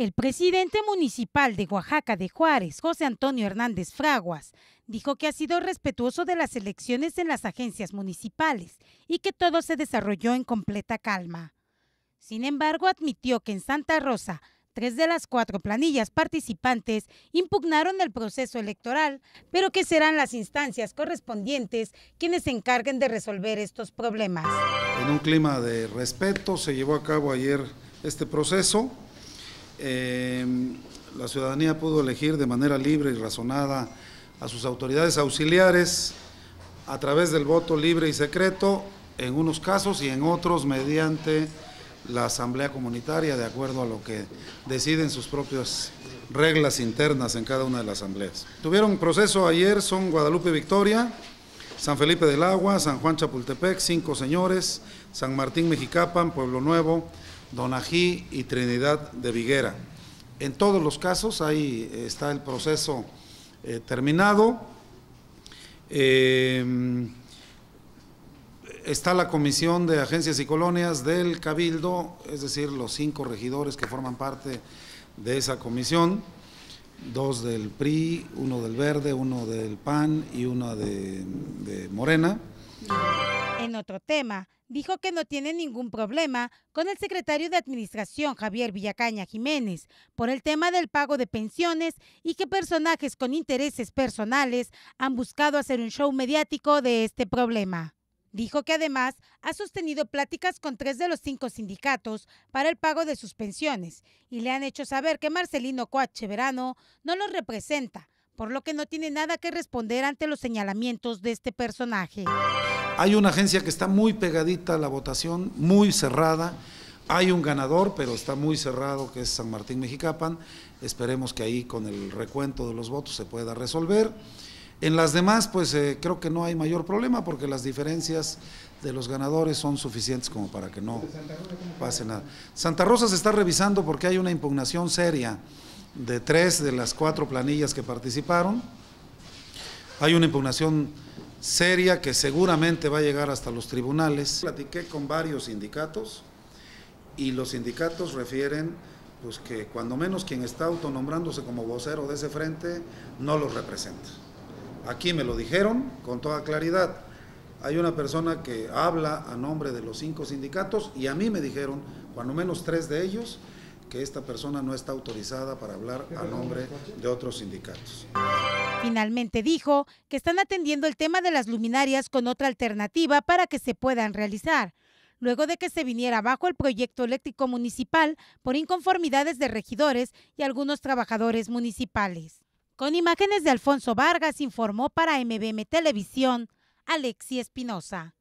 El presidente municipal de Oaxaca de Juárez, José Antonio Hernández Fraguas, dijo que ha sido respetuoso de las elecciones en las agencias municipales y que todo se desarrolló en completa calma. Sin embargo, admitió que en Santa Rosa, tres de las cuatro planillas participantes impugnaron el proceso electoral, pero que serán las instancias correspondientes quienes se encarguen de resolver estos problemas. En un clima de respeto se llevó a cabo ayer este proceso Em, la ciudadanía pudo elegir de manera libre y razonada a sus autoridades auxiliares a través del voto libre y secreto, en unos casos y en otros mediante la asamblea comunitaria, de acuerdo a lo que deciden sus propias reglas internas en cada una de las asambleas. Tuvieron proceso ayer, son Guadalupe Victoria, San Felipe del Agua, San Juan Chapultepec, Cinco Señores, San Martín Mexicapan, Pueblo Nuevo, Donají y Trinidad de Viguera. En todos los casos ahí está el proceso eh, terminado. Eh, está la Comisión de Agencias y Colonias del Cabildo, es decir, los cinco regidores que forman parte de esa comisión, dos del PRI, uno del Verde, uno del PAN y uno de Morena. En otro tema, dijo que no tiene ningún problema con el secretario de Administración, Javier Villacaña Jiménez, por el tema del pago de pensiones y que personajes con intereses personales han buscado hacer un show mediático de este problema. Dijo que además ha sostenido pláticas con tres de los cinco sindicatos para el pago de sus pensiones y le han hecho saber que Marcelino Coache Verano no los representa, por lo que no tiene nada que responder ante los señalamientos de este personaje. Hay una agencia que está muy pegadita a la votación, muy cerrada. Hay un ganador, pero está muy cerrado, que es San Martín Mexicapan. Esperemos que ahí con el recuento de los votos se pueda resolver. En las demás, pues eh, creo que no hay mayor problema porque las diferencias de los ganadores son suficientes como para que no pase nada. Santa Rosa se está revisando porque hay una impugnación seria de tres de las cuatro planillas que participaron. Hay una impugnación seria que seguramente va a llegar hasta los tribunales. Platiqué con varios sindicatos y los sindicatos refieren pues que cuando menos quien está autonombrándose como vocero de ese frente no los representa. Aquí me lo dijeron con toda claridad. Hay una persona que habla a nombre de los cinco sindicatos y a mí me dijeron, cuando menos tres de ellos, que esta persona no está autorizada para hablar a nombre de otros sindicatos. Finalmente dijo que están atendiendo el tema de las luminarias con otra alternativa para que se puedan realizar, luego de que se viniera abajo el proyecto eléctrico municipal por inconformidades de regidores y algunos trabajadores municipales. Con imágenes de Alfonso Vargas informó para MBM Televisión Alexi Espinosa.